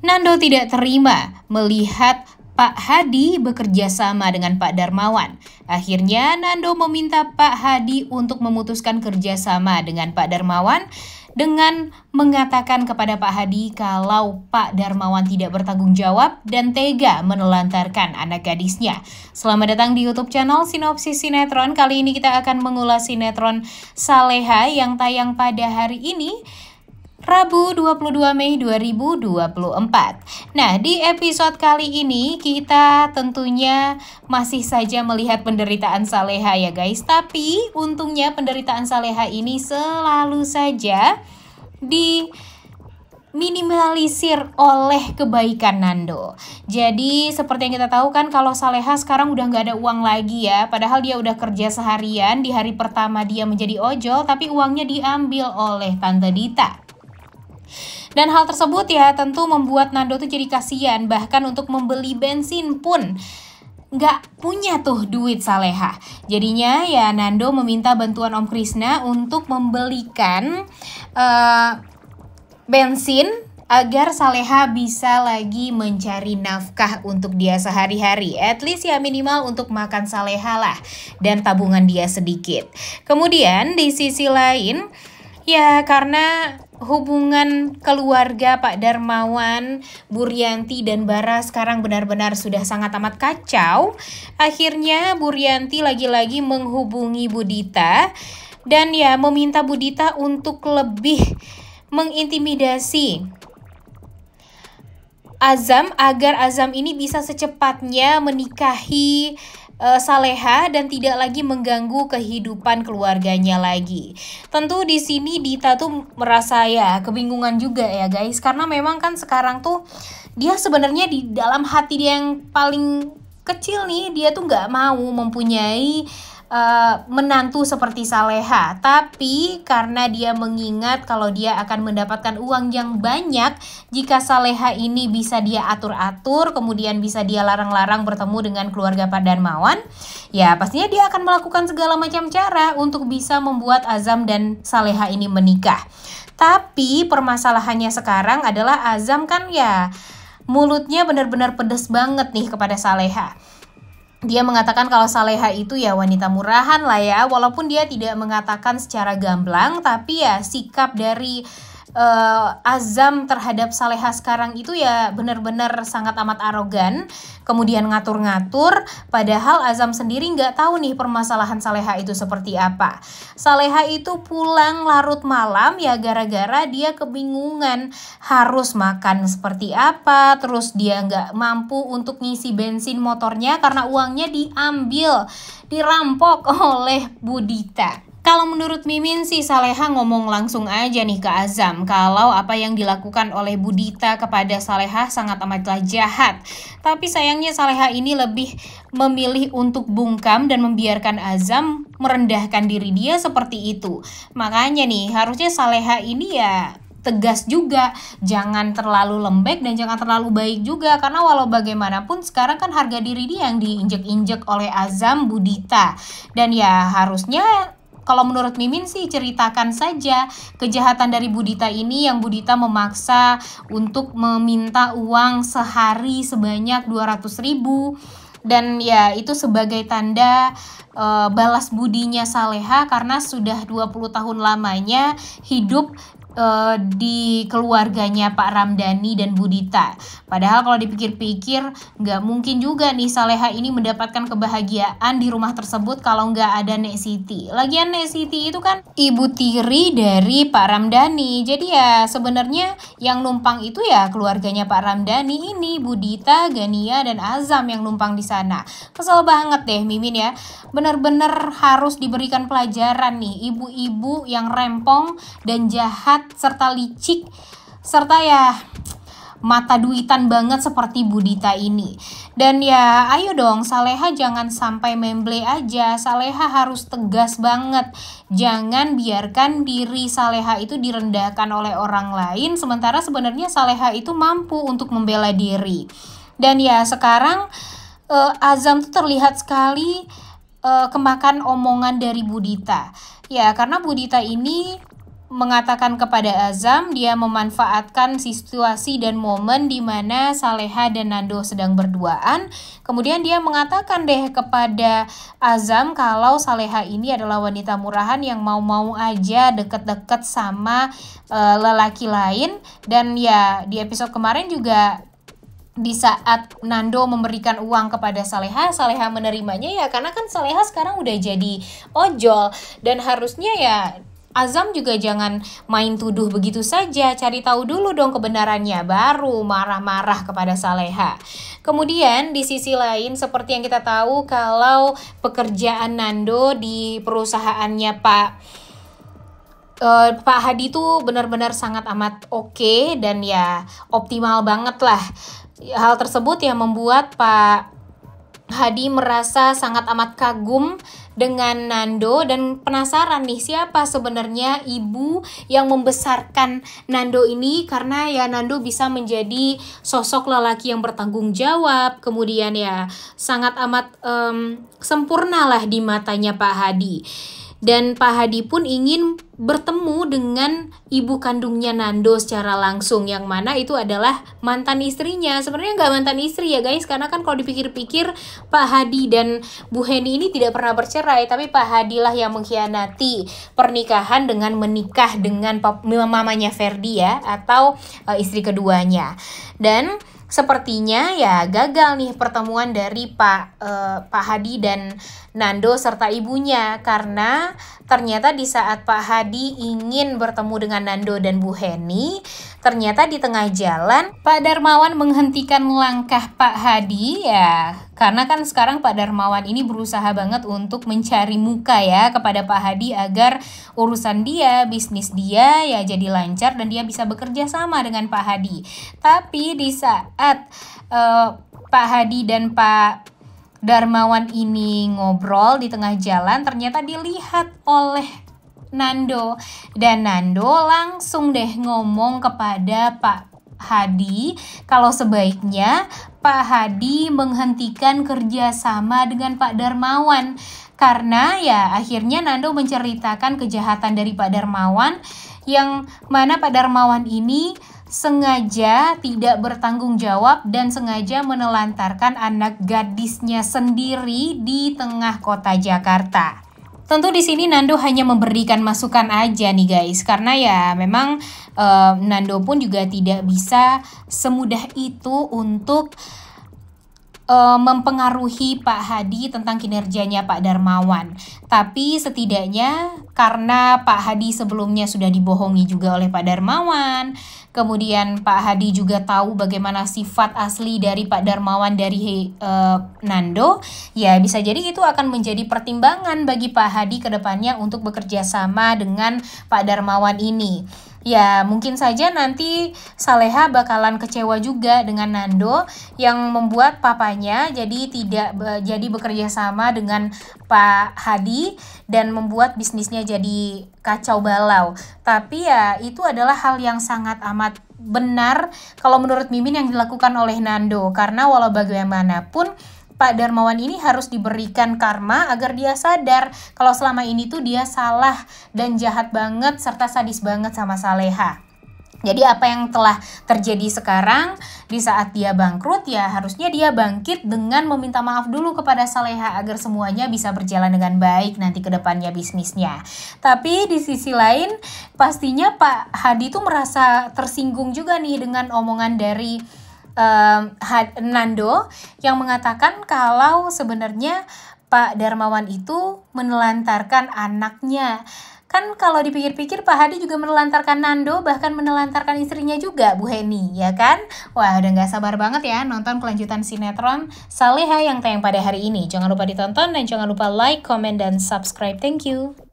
Nando tidak terima melihat Pak Hadi bekerja sama dengan Pak Darmawan. Akhirnya Nando meminta Pak Hadi untuk memutuskan kerjasama dengan Pak Darmawan dengan mengatakan kepada Pak Hadi kalau Pak Darmawan tidak bertanggung jawab dan tega menelantarkan anak gadisnya. Selamat datang di YouTube channel Sinopsis Sinetron. Kali ini kita akan mengulas sinetron Saleha yang tayang pada hari ini Rabu 22 Mei 2024. Nah, di episode kali ini kita tentunya masih saja melihat penderitaan Saleha ya guys. Tapi untungnya penderitaan Saleha ini selalu saja di minimalisir oleh kebaikan Nando. Jadi seperti yang kita tahu kan kalau Saleha sekarang udah nggak ada uang lagi ya. Padahal dia udah kerja seharian di hari pertama dia menjadi ojol tapi uangnya diambil oleh Tante Dita. Dan hal tersebut ya tentu membuat Nando tuh jadi kasihan bahkan untuk membeli bensin pun nggak punya tuh duit Saleha. Jadinya ya Nando meminta bantuan Om Krisna untuk membelikan uh, bensin agar Saleha bisa lagi mencari nafkah untuk dia sehari-hari. At least ya minimal untuk makan Saleha lah dan tabungan dia sedikit. Kemudian di sisi lain ya karena hubungan keluarga Pak Darmawan, Burianti dan Bara sekarang benar-benar sudah sangat amat kacau. Akhirnya Burianti lagi-lagi menghubungi Budita dan ya meminta Budita untuk lebih mengintimidasi Azam agar Azam ini bisa secepatnya menikahi Eh, saleha dan tidak lagi mengganggu kehidupan keluarganya lagi. Tentu di sini Dita tuh merasa ya kebingungan juga ya guys karena memang kan sekarang tuh dia sebenarnya di dalam hati dia yang paling kecil nih dia tuh nggak mau mempunyai Eh, menantu seperti Saleha, tapi karena dia mengingat kalau dia akan mendapatkan uang yang banyak jika Saleha ini bisa dia atur-atur, kemudian bisa dia larang-larang bertemu dengan keluarga Pak Darmawan, ya pastinya dia akan melakukan segala macam cara untuk bisa membuat Azam dan Saleha ini menikah. Tapi permasalahannya sekarang adalah Azam kan ya mulutnya benar-benar pedes banget nih kepada Saleha dia mengatakan kalau Saleha itu ya wanita murahan lah ya, walaupun dia tidak mengatakan secara gamblang, tapi ya sikap dari uh, azam terhadap Saleha sekarang itu ya benar-benar sangat amat arogan, kemudian ngatur-ngatur, padahal azam sendiri nggak tahu nih permasalahan Saleha itu seperti apa. Saleha itu pulang larut malam ya gara-gara dia kebingungan harus makan seperti apa, terus dia nggak mampu untuk ngisi bensin motornya karena uangnya diambil, dirampok oleh Budita. Kalau menurut Mimin sih Saleha ngomong langsung aja nih ke Azam kalau apa yang dilakukan oleh Budita kepada Saleha sangat amatlah jahat. Tapi sayangnya Saleha ini lebih memilih untuk bungkam dan membiarkan Azam merendahkan diri dia seperti itu. Makanya nih harusnya Saleha ini ya tegas juga, jangan terlalu lembek dan jangan terlalu baik juga karena walau bagaimanapun sekarang kan harga diri dia yang diinjek-injek oleh Azam Budita. Dan ya harusnya kalau menurut Mimin sih ceritakan saja kejahatan dari Budita ini yang Budita memaksa untuk meminta uang sehari sebanyak 200 ribu dan ya itu sebagai tanda e, balas budinya Saleha karena sudah 20 tahun lamanya hidup uh, di keluarganya Pak Ramdhani dan Budita. Padahal kalau dipikir-pikir nggak mungkin juga nih Saleha ini mendapatkan kebahagiaan di rumah tersebut kalau nggak ada Nek Siti. Lagian Nek Siti itu kan ibu tiri dari Pak Ramdhani. Jadi ya sebenarnya yang numpang itu ya keluarganya Pak Ramdhani ini Budita, Gania dan Azam yang numpang di sana. Kesel banget deh Mimin ya. Bener-bener harus diberikan pelajaran nih ibu-ibu yang rempong dan jahat serta licik serta ya mata duitan banget seperti Budita ini. Dan ya ayo dong Saleha jangan sampai memble aja. Saleha harus tegas banget. Jangan biarkan diri Saleha itu direndahkan oleh orang lain sementara sebenarnya Saleha itu mampu untuk membela diri. Dan ya sekarang uh, Azam tuh terlihat sekali uh, kemakan omongan dari Budita. Ya karena Budita ini mengatakan kepada Azam dia memanfaatkan situasi dan momen di mana Saleha dan Nando sedang berduaan. Kemudian dia mengatakan deh kepada Azam kalau Saleha ini adalah wanita murahan yang mau-mau aja deket-deket sama uh, lelaki lain dan ya di episode kemarin juga di saat Nando memberikan uang kepada Saleha, Saleha menerimanya ya karena kan Saleha sekarang udah jadi ojol dan harusnya ya Azam juga jangan main tuduh begitu saja, cari tahu dulu dong kebenarannya, baru marah-marah kepada Saleha. Kemudian di sisi lain seperti yang kita tahu kalau pekerjaan Nando di perusahaannya Pak uh, Pak Hadi itu benar-benar sangat amat oke okay dan ya optimal banget lah. Hal tersebut yang membuat Pak Hadi merasa sangat amat kagum dengan Nando dan penasaran nih siapa sebenarnya ibu yang membesarkan Nando ini karena ya Nando bisa menjadi sosok lelaki yang bertanggung jawab kemudian ya sangat amat um, mmm, sempurnalah di matanya Pak Hadi dan Pak Hadi pun ingin bertemu dengan ibu kandungnya Nando secara langsung yang mana itu adalah mantan istrinya sebenarnya nggak mantan istri ya guys karena kan kalau dipikir-pikir Pak Hadi dan Bu Heni ini tidak pernah bercerai tapi Pak Hadi lah yang mengkhianati pernikahan dengan menikah dengan mamanya Ferdi ya atau eh, istri keduanya dan Sepertinya ya gagal nih pertemuan dari Pak eh, Pak Hadi dan Nando serta ibunya karena ternyata di saat Pak Hadi ingin bertemu dengan Nando dan Bu Heni, Ternyata di tengah jalan Pak Darmawan menghentikan langkah Pak Hadi ya. Karena kan sekarang Pak Darmawan ini berusaha banget untuk mencari muka ya kepada Pak Hadi agar urusan dia, bisnis dia ya jadi lancar dan dia bisa bekerja sama dengan Pak Hadi. Tapi di saat uh, Pak Hadi dan Pak Darmawan ini ngobrol di tengah jalan ternyata dilihat oleh Nando dan Nando langsung deh ngomong kepada Pak Hadi kalau sebaiknya Pak Hadi menghentikan kerjasama dengan Pak Darmawan karena ya akhirnya Nando menceritakan kejahatan dari Pak Darmawan yang mana Pak Darmawan ini sengaja tidak bertanggung jawab dan sengaja menelantarkan anak gadisnya sendiri di tengah kota Jakarta. Tentu di sini Nando hanya memberikan masukan aja nih guys, karena ya memang uh, Nando pun juga tidak bisa semudah itu untuk uh, mempengaruhi Pak Hadi tentang kinerjanya Pak Darmawan. Tapi setidaknya karena Pak Hadi sebelumnya sudah dibohongi juga oleh Pak Darmawan, kemudian Pak Hadi juga tahu bagaimana sifat asli dari Pak Darmawan dari uh, Nando, ya bisa jadi itu akan menjadi pertimbangan bagi Pak Hadi kedepannya untuk bekerja sama dengan Pak Darmawan ini. Ya, mungkin saja nanti Saleha bakalan kecewa juga dengan Nando yang membuat papanya jadi tidak be, jadi bekerja sama dengan Pak Hadi dan membuat bisnisnya jadi kacau balau. Tapi ya itu adalah hal yang sangat amat benar kalau menurut Mimin yang dilakukan oleh Nando karena walau bagaimanapun Pak Darmawan ini harus diberikan karma agar dia sadar kalau selama ini tuh dia salah dan jahat banget serta sadis banget sama Saleha. Jadi apa yang telah terjadi sekarang di saat dia bangkrut ya harusnya dia bangkit dengan meminta maaf dulu kepada Saleha agar semuanya bisa berjalan dengan baik nanti ke depannya bisnisnya. Tapi di sisi lain pastinya Pak Hadi tuh merasa tersinggung juga nih dengan omongan dari um, Nando yang mengatakan kalau sebenarnya Pak Darmawan itu menelantarkan anaknya. Kan kalau dipikir-pikir Pak Hadi juga menelantarkan Nando bahkan menelantarkan istrinya juga Bu Heni ya kan? Wah udah gak sabar banget ya nonton kelanjutan sinetron Saleha yang tayang pada hari ini. Jangan lupa ditonton dan jangan lupa like, comment, dan subscribe. Thank you.